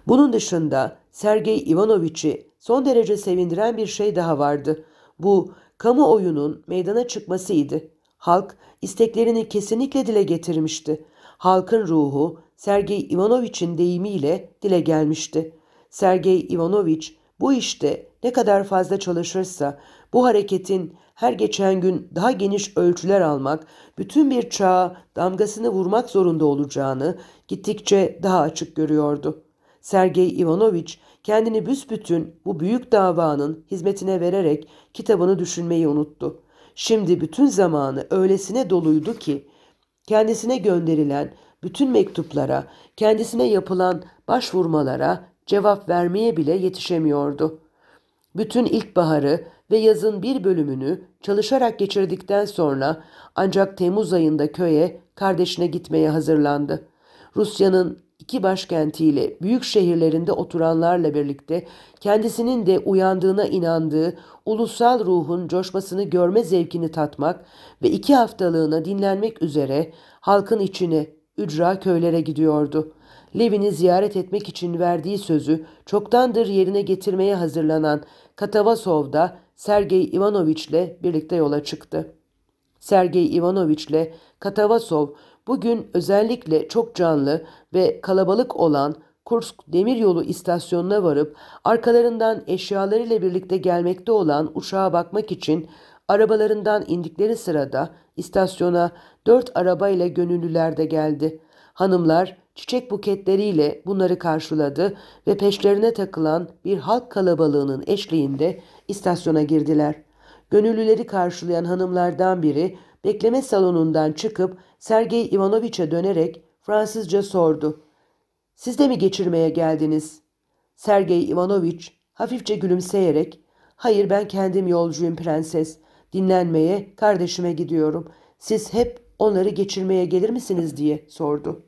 Bunun dışında Sergey Ivanoviç'i son derece sevindiren bir şey daha vardı. Bu kamuoyunun meydana çıkmasıydı. Halk isteklerini kesinlikle dile getirmişti. Halkın ruhu Sergey Ivanoviç'in deyimiyle dile gelmişti. Sergey Ivanoviç bu işte ne kadar fazla çalışırsa bu hareketin her geçen gün daha geniş ölçüler almak, bütün bir çağa damgasını vurmak zorunda olacağını gittikçe daha açık görüyordu. Sergey Ivanoviç kendini büsbütün bu büyük davanın hizmetine vererek kitabını düşünmeyi unuttu. Şimdi bütün zamanı öylesine doluydu ki kendisine gönderilen bütün mektuplara, kendisine yapılan başvurmalara cevap vermeye bile yetişemiyordu. Bütün ilkbaharı ve yazın bir bölümünü çalışarak geçirdikten sonra ancak Temmuz ayında köye kardeşine gitmeye hazırlandı. Rusya'nın iki başkentiyle büyük şehirlerinde oturanlarla birlikte kendisinin de uyandığına inandığı ulusal ruhun coşmasını görme zevkini tatmak ve iki haftalığına dinlenmek üzere halkın içine ücra köylere gidiyordu. Levin'i ziyaret etmek için verdiği sözü çoktandır yerine getirmeye hazırlanan Katavasov'da Sergey ile birlikte yola çıktı. Sergey ile Katavasov bugün özellikle çok canlı ve kalabalık olan Kursk demiryolu istasyonuna varıp arkalarından eşyalarıyla birlikte gelmekte olan uçağa bakmak için arabalarından indikleri sırada istasyona dört arabayla gönüllüler de geldi. Hanımlar çiçek buketleriyle bunları karşıladı ve peşlerine takılan bir halk kalabalığının eşliğinde istasyona girdiler. Gönüllüleri karşılayan hanımlardan biri bekleme salonundan çıkıp Sergey Ivanoviç'e dönerek Fransızca sordu. Siz de mi geçirmeye geldiniz? Sergey Ivanoviç hafifçe gülümseyerek Hayır ben kendim yolcuyum prenses. Dinlenmeye, kardeşime gidiyorum. Siz hep onları geçirmeye gelir misiniz diye sordu.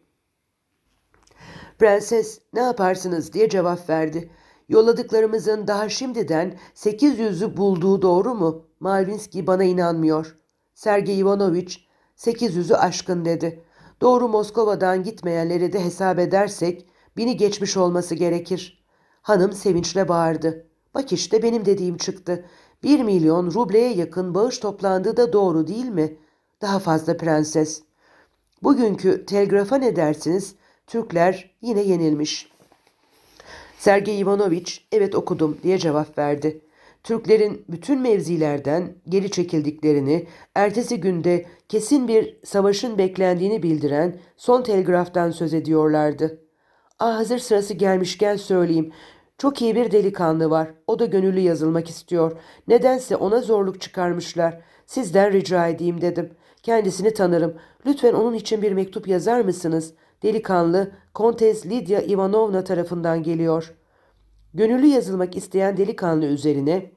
Prenses ne yaparsınız diye cevap verdi. Yolladıklarımızın daha şimdiden 800'ü bulduğu doğru mu? Malvinski bana inanmıyor. Sergey Ivanoviç 800'ü aşkın dedi. Doğru Moskova'dan gitmeyenleri de hesap edersek bini geçmiş olması gerekir. Hanım sevinçle bağırdı. Bak işte benim dediğim çıktı. Bir milyon rubleye yakın bağış toplandığı da doğru değil mi? Daha fazla prenses. Bugünkü telgrafa ne dersiniz? Türkler yine yenilmiş. Sergey Ivanoviç evet okudum diye cevap verdi. Türklerin bütün mevzilerden geri çekildiklerini, ertesi günde kesin bir savaşın beklendiğini bildiren son telgraftan söz ediyorlardı. Ah hazır sırası gelmişken söyleyeyim. Çok iyi bir delikanlı var. O da gönüllü yazılmak istiyor. Nedense ona zorluk çıkarmışlar. Sizden rica edeyim dedim. Kendisini tanırım. Lütfen onun için bir mektup yazar mısınız? delikanlı Kontes Lidya Ivanovna tarafından geliyor. Gönüllü yazılmak isteyen delikanlı üzerine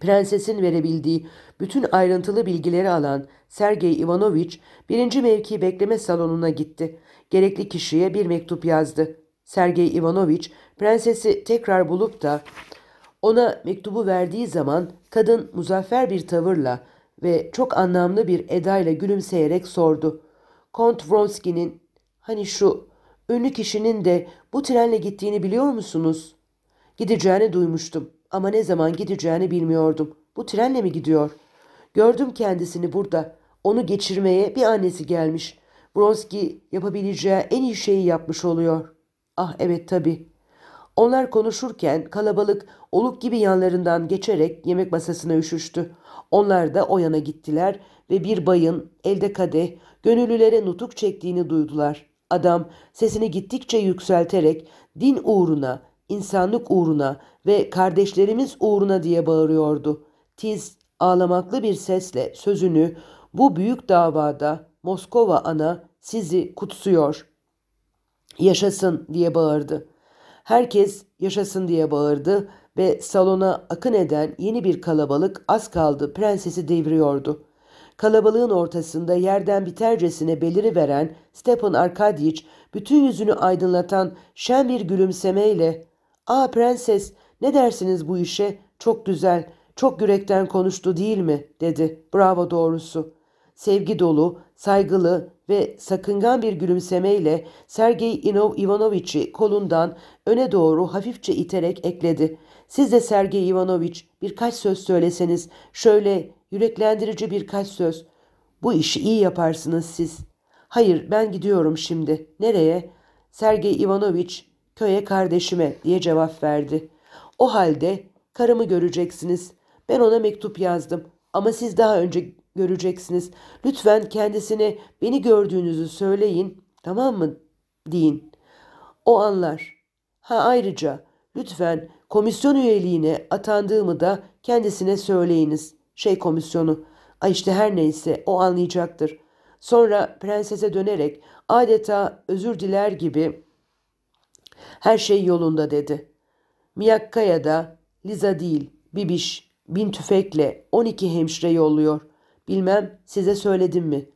prensesin verebildiği bütün ayrıntılı bilgileri alan Sergey Ivanoviç birinci mevki bekleme salonuna gitti. Gerekli kişiye bir mektup yazdı. Sergey Ivanoviç prensesi tekrar bulup da ona mektubu verdiği zaman kadın muzaffer bir tavırla ve çok anlamlı bir edayla gülümseyerek sordu. Kont Vronsky'nin Hani şu ünlü kişinin de bu trenle gittiğini biliyor musunuz? Gideceğini duymuştum ama ne zaman gideceğini bilmiyordum. Bu trenle mi gidiyor? Gördüm kendisini burada. Onu geçirmeye bir annesi gelmiş. Bronski yapabileceği en iyi şeyi yapmış oluyor. Ah evet tabii. Onlar konuşurken kalabalık oluk gibi yanlarından geçerek yemek masasına üşüştü. Onlar da o yana gittiler ve bir bayın elde kadeh gönüllülere nutuk çektiğini duydular. Adam sesini gittikçe yükselterek din uğruna, insanlık uğruna ve kardeşlerimiz uğruna diye bağırıyordu. Tiz ağlamaklı bir sesle sözünü bu büyük davada Moskova ana sizi kutsuyor. Yaşasın diye bağırdı. Herkes yaşasın diye bağırdı ve salona akın eden yeni bir kalabalık az kaldı prensesi deviriyordu.'' kalabalığın ortasında yerden bitercesine veren Stepan Arkadiç, bütün yüzünü aydınlatan şen bir gülümsemeyle ''Aa prenses, ne dersiniz bu işe? Çok güzel, çok yürekten konuştu değil mi?'' dedi. ''Bravo doğrusu.'' Sevgi dolu, saygılı ve sakıngan bir gülümsemeyle Sergey Inov Ivanoviç'i kolundan öne doğru hafifçe iterek ekledi. ''Siz de Sergey Ivanoviç birkaç söz söyleseniz, şöyle Yüreklendirici birkaç söz. Bu işi iyi yaparsınız siz. Hayır ben gidiyorum şimdi. Nereye? Sergey Ivanoviç köye kardeşime diye cevap verdi. O halde karımı göreceksiniz. Ben ona mektup yazdım ama siz daha önce göreceksiniz. Lütfen kendisine beni gördüğünüzü söyleyin. Tamam mı? Deyin. O anlar. Ha ayrıca lütfen komisyon üyeliğine atandığımı da kendisine söyleyiniz.'' Şey komisyonu. Ay işte her neyse o anlayacaktır. Sonra prensese dönerek adeta özür diler gibi her şey yolunda dedi. Miyakkaya da Liza değil Bibiş bin tüfekle 12 hemşire yolluyor. Bilmem size söyledim mi?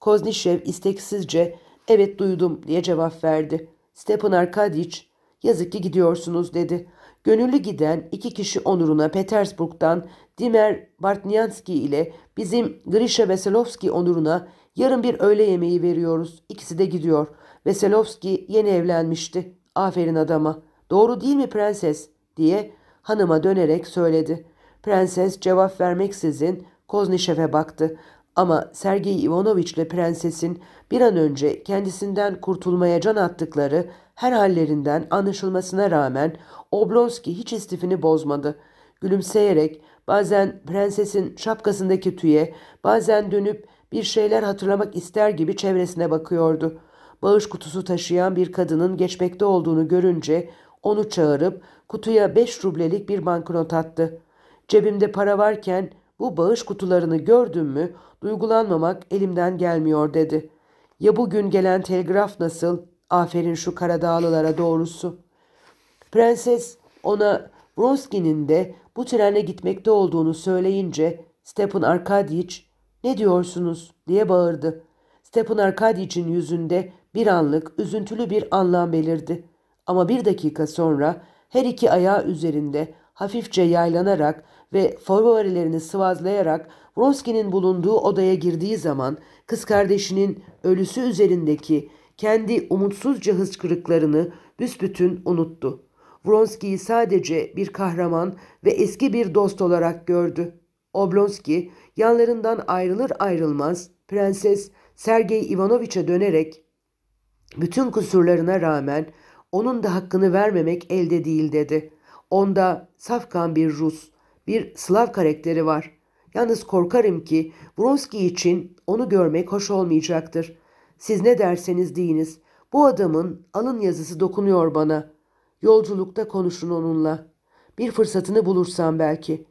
Koznişev isteksizce evet duydum diye cevap verdi. Stepan Arkadiç yazık ki gidiyorsunuz dedi. Gönüllü giden iki kişi onuruna Petersburg'dan Dimer Bartnianski ile bizim Grisha Veselovski onuruna yarın bir öğle yemeği veriyoruz. İkisi de gidiyor. Veselovski yeni evlenmişti. Aferin adama. Doğru değil mi prenses? diye hanıma dönerek söyledi. Prenses cevap vermeksizin Koznişev'e baktı. Ama Sergey Ivanoviç ile prensesin bir an önce kendisinden kurtulmaya can attıkları her hallerinden anlaşılmasına rağmen Oblonski hiç istifini bozmadı. Gülümseyerek bazen prensesin şapkasındaki tüye, bazen dönüp bir şeyler hatırlamak ister gibi çevresine bakıyordu. Bağış kutusu taşıyan bir kadının geçmekte olduğunu görünce onu çağırıp kutuya beş rublelik bir banknot attı. Cebimde para varken bu bağış kutularını gördün mü duygulanmamak elimden gelmiyor dedi. Ya bugün gelen telgraf nasıl Aferin şu Karadağlılara doğrusu. Prenses ona Bronski'nin de bu trenle gitmekte olduğunu söyleyince Stepan Arkadyevich ne diyorsunuz diye bağırdı. Stepan Arkadyevich'in yüzünde bir anlık üzüntülü bir anlam belirdi. Ama bir dakika sonra her iki ayağı üzerinde hafifçe yaylanarak ve favorilerini sıvazlayarak Bronski'nin bulunduğu odaya girdiği zaman kız kardeşinin ölüsü üzerindeki kendi umutsuzca hıçkırıklarını büsbütün unuttu. Vronski'yi sadece bir kahraman ve eski bir dost olarak gördü. Oblonski yanlarından ayrılır ayrılmaz prenses Sergey Ivanoviç'e dönerek bütün kusurlarına rağmen onun da hakkını vermemek elde değil dedi. Onda safkan bir Rus, bir Slav karakteri var. Yalnız korkarım ki Bronski için onu görmek hoş olmayacaktır. Siz ne derseniz deyiniz. Bu adamın alın yazısı dokunuyor bana. Yolculukta konuşun onunla. Bir fırsatını bulursam belki.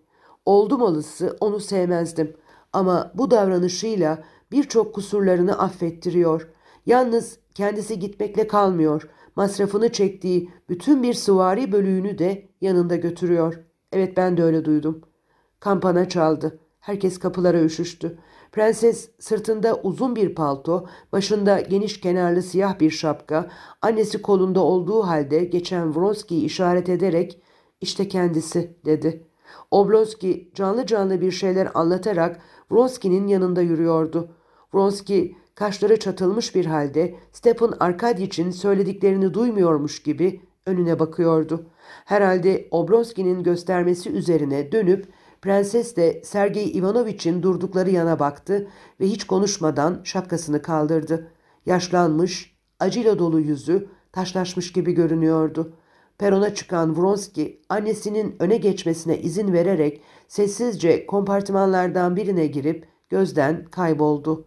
Oldum alısı onu sevmezdim. Ama bu davranışıyla birçok kusurlarını affettiriyor. Yalnız kendisi gitmekle kalmıyor. Masrafını çektiği bütün bir suvari bölüğünü de yanında götürüyor. Evet ben de öyle duydum. Kampana çaldı. Herkes kapılara üşüştü. Prenses sırtında uzun bir palto, başında geniş kenarlı siyah bir şapka, annesi kolunda olduğu halde geçen Vronski'yi işaret ederek işte kendisi dedi. Oblonski canlı canlı bir şeyler anlatarak Vronski'nin yanında yürüyordu. Vronski kaşları çatılmış bir halde Stepan Arkadyich'in söylediklerini duymuyormuş gibi önüne bakıyordu. Herhalde Oblonski'nin göstermesi üzerine dönüp Prenses de Sergey İvanoviç'in durdukları yana baktı ve hiç konuşmadan şapkasını kaldırdı. Yaşlanmış, acıyla dolu yüzü taşlaşmış gibi görünüyordu. Perona çıkan Vronski annesinin öne geçmesine izin vererek sessizce kompartımanlardan birine girip gözden kayboldu.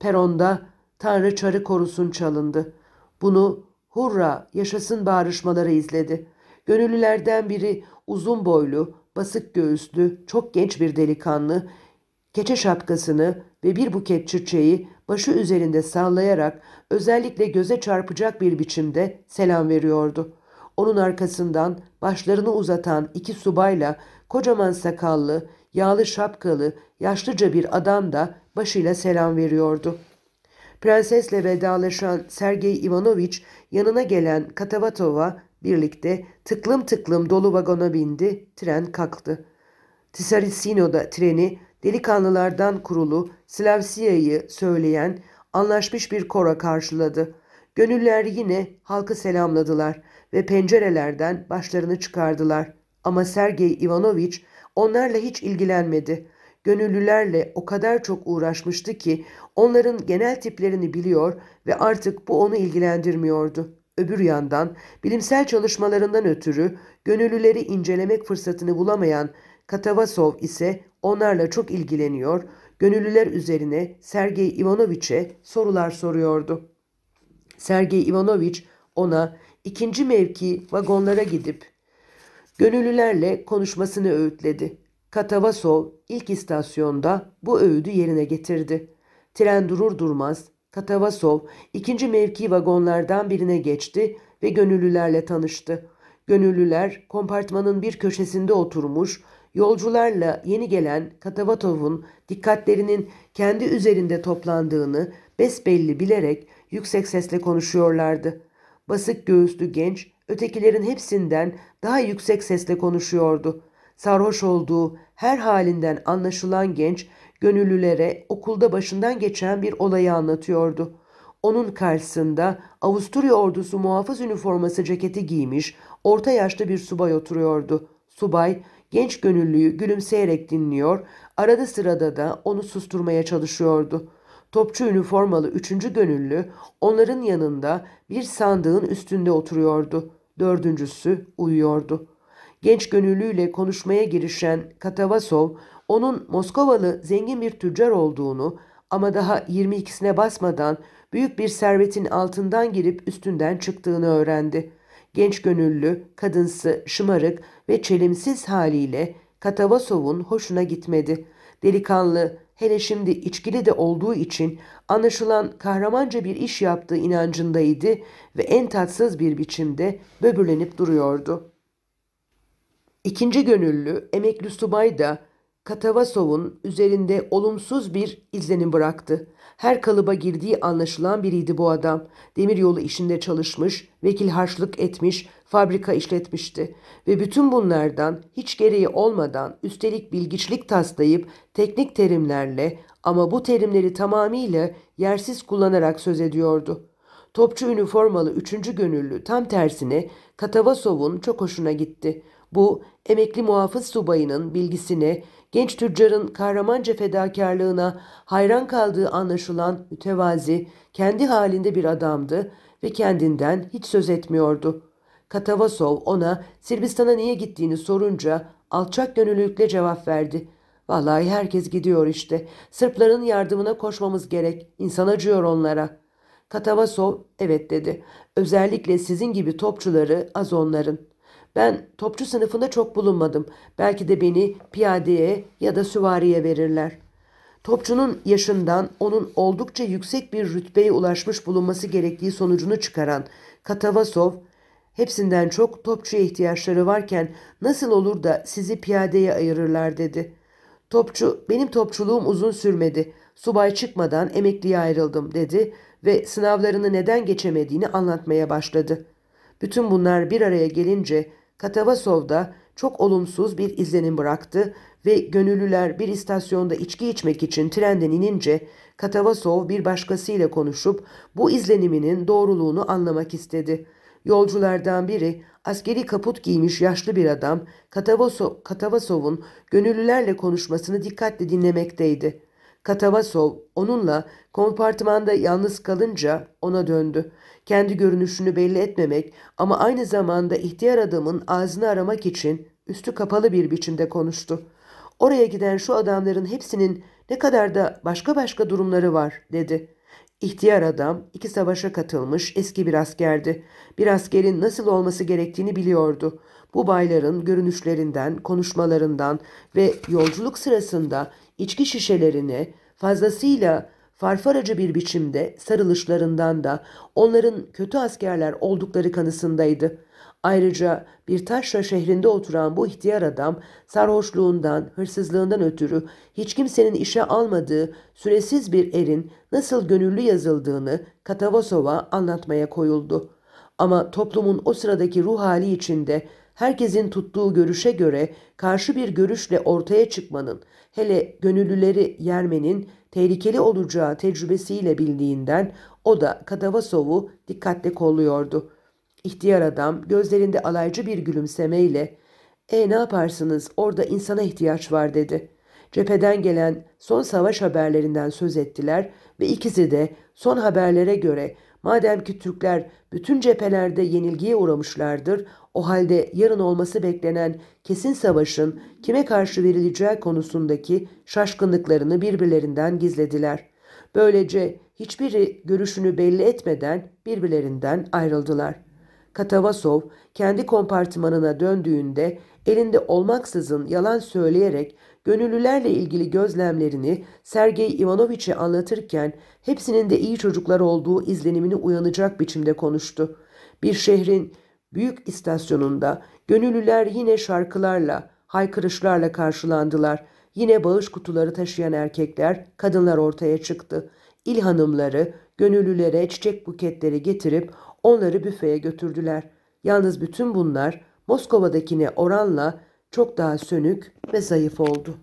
Peronda Tanrı Çarı Korusun çalındı. Bunu hurra yaşasın bağrışmaları izledi. Gönüllülerden biri uzun boylu, basık göğüslü, çok genç bir delikanlı, keçe şapkasını ve bir buket çiçeği başı üzerinde sallayarak özellikle göze çarpacak bir biçimde selam veriyordu. Onun arkasından başlarını uzatan iki subayla kocaman sakallı, yağlı şapkalı, yaşlıca bir adam da başıyla selam veriyordu. Prensesle vedalaşan Sergey Ivanoviç yanına gelen Katavatova Birlikte tıklım tıklım dolu vagona bindi, tren kalktı. Tisaritsino'da treni delikanlılardan kurulu Slavsiya'yı söyleyen anlaşmış bir kora karşıladı. Gönüller yine halkı selamladılar ve pencerelerden başlarını çıkardılar. Ama Sergey Ivanoviç onlarla hiç ilgilenmedi. Gönüllülerle o kadar çok uğraşmıştı ki onların genel tiplerini biliyor ve artık bu onu ilgilendirmiyordu. Öbür yandan bilimsel çalışmalarından ötürü gönüllüleri incelemek fırsatını bulamayan Katavasov ise onlarla çok ilgileniyor, gönüllüler üzerine Sergey Ivanoviç'e sorular soruyordu. Sergey Ivanoviç ona ikinci mevki vagonlara gidip gönüllülerle konuşmasını öğütledi. Katavasov ilk istasyonda bu öğüdü yerine getirdi. Tren durur durmaz Katavasov ikinci mevki vagonlardan birine geçti ve gönüllülerle tanıştı. Gönüllüler kompartmanın bir köşesinde oturmuş, yolcularla yeni gelen Katavatov'un dikkatlerinin kendi üzerinde toplandığını besbelli bilerek yüksek sesle konuşuyorlardı. Basık göğüslü genç ötekilerin hepsinden daha yüksek sesle konuşuyordu. Sarhoş olduğu her halinden anlaşılan genç gönüllülere okulda başından geçen bir olayı anlatıyordu. Onun karşısında Avusturya ordusu muhafız üniforması ceketi giymiş, orta yaşlı bir subay oturuyordu. Subay, genç gönüllüyü gülümseyerek dinliyor, arada sırada da onu susturmaya çalışıyordu. Topçu üniformalı üçüncü gönüllü onların yanında bir sandığın üstünde oturuyordu. Dördüncüsü uyuyordu.'' Genç gönüllüyle konuşmaya girişen Katavasov onun Moskovalı zengin bir tüccar olduğunu ama daha 22'sine basmadan büyük bir servetin altından girip üstünden çıktığını öğrendi. Genç gönüllü, kadınsı, şımarık ve çelimsiz haliyle Katavasov'un hoşuna gitmedi. Delikanlı, hele şimdi içkili de olduğu için anlaşılan kahramanca bir iş yaptığı inancındaydı ve en tatsız bir biçimde böbürlenip duruyordu. İkinci gönüllü, emekli subay da Katavasov'un üzerinde olumsuz bir izlenim bıraktı. Her kalıba girdiği anlaşılan biriydi bu adam. Demiryolu işinde çalışmış, vekil harçlık etmiş, fabrika işletmişti. Ve bütün bunlardan hiç gereği olmadan üstelik bilgiçlik taslayıp teknik terimlerle ama bu terimleri tamamıyla yersiz kullanarak söz ediyordu.'' Topçu üniformalı üçüncü gönüllü tam tersine Katavasov'un çok hoşuna gitti. Bu emekli muhafız subayının bilgisine, Genç tüccarın kahramanca fedakarlığına hayran kaldığı anlaşılan mütevazi, kendi halinde bir adamdı ve kendinden hiç söz etmiyordu. Katavasov ona Sırbistan'a niye gittiğini sorunca alçak gönüllülükle cevap verdi. Vallahi herkes gidiyor işte. Sırpların yardımına koşmamız gerek. İnsan acıyor onlara. Katavasov evet dedi. Özellikle sizin gibi topçuları az onların.'' Ben topçu sınıfında çok bulunmadım. Belki de beni piyadeye ya da süvariye verirler. Topçunun yaşından onun oldukça yüksek bir rütbeye ulaşmış bulunması gerektiği sonucunu çıkaran Katavasov, hepsinden çok topçuya ihtiyaçları varken nasıl olur da sizi piyadeye ayırırlar dedi. Topçu, benim topçuluğum uzun sürmedi. Subay çıkmadan emekliye ayrıldım dedi ve sınavlarını neden geçemediğini anlatmaya başladı. Bütün bunlar bir araya gelince Katavasov'da çok olumsuz bir izlenim bıraktı ve gönüllüler bir istasyonda içki içmek için trenden inince Katavasov bir başkasıyla konuşup bu izleniminin doğruluğunu anlamak istedi. Yolculardan biri askeri kaput giymiş yaşlı bir adam Katavaso Katavasov'un gönüllülerle konuşmasını dikkatle dinlemekteydi. Katavasov onunla kompartmanda yalnız kalınca ona döndü kendi görünüşünü belli etmemek ama aynı zamanda ihtiyar adamın ağzını aramak için üstü kapalı bir biçimde konuştu. Oraya giden şu adamların hepsinin ne kadar da başka başka durumları var dedi. İhtiyar adam iki savaşa katılmış eski bir askerdi. Bir askerin nasıl olması gerektiğini biliyordu. Bu bayların görünüşlerinden, konuşmalarından ve yolculuk sırasında içki şişelerini fazlasıyla farfaracı bir biçimde sarılışlarından da onların kötü askerler oldukları kanısındaydı. Ayrıca bir taşra şehrinde oturan bu ihtiyar adam sarhoşluğundan, hırsızlığından ötürü hiç kimsenin işe almadığı süresiz bir erin nasıl gönüllü yazıldığını Katavasov'a anlatmaya koyuldu. Ama toplumun o sıradaki ruh hali içinde herkesin tuttuğu görüşe göre karşı bir görüşle ortaya çıkmanın, hele gönüllüleri yermenin tehlikeli olacağı tecrübesiyle bildiğinden o da Kadavasov'u dikkatle kolluyordu. İhtiyar adam gözlerinde alaycı bir gülümsemeyle ''E ne yaparsınız orada insana ihtiyaç var.'' dedi. Cepheden gelen son savaş haberlerinden söz ettiler ve ikisi de son haberlere göre Madem ki Türkler bütün cephelerde yenilgiye uğramışlardır, o halde yarın olması beklenen kesin savaşın kime karşı verileceği konusundaki şaşkınlıklarını birbirlerinden gizlediler. Böylece hiçbiri görüşünü belli etmeden birbirlerinden ayrıldılar. Katavasov kendi kompartımanına döndüğünde elinde olmaksızın yalan söyleyerek gönüllülerle ilgili gözlemlerini Sergey Ivanoviç'e anlatırken hepsinin de iyi çocuklar olduğu izlenimini uyanacak biçimde konuştu. Bir şehrin büyük istasyonunda gönüllüler yine şarkılarla, haykırışlarla karşılandılar. Yine bağış kutuları taşıyan erkekler, kadınlar ortaya çıktı. İl hanımları gönüllülere çiçek buketleri getirip onları büfeye götürdüler. Yalnız bütün bunlar Moskova'dakine oranla çok daha sönük ve zayıf oldu.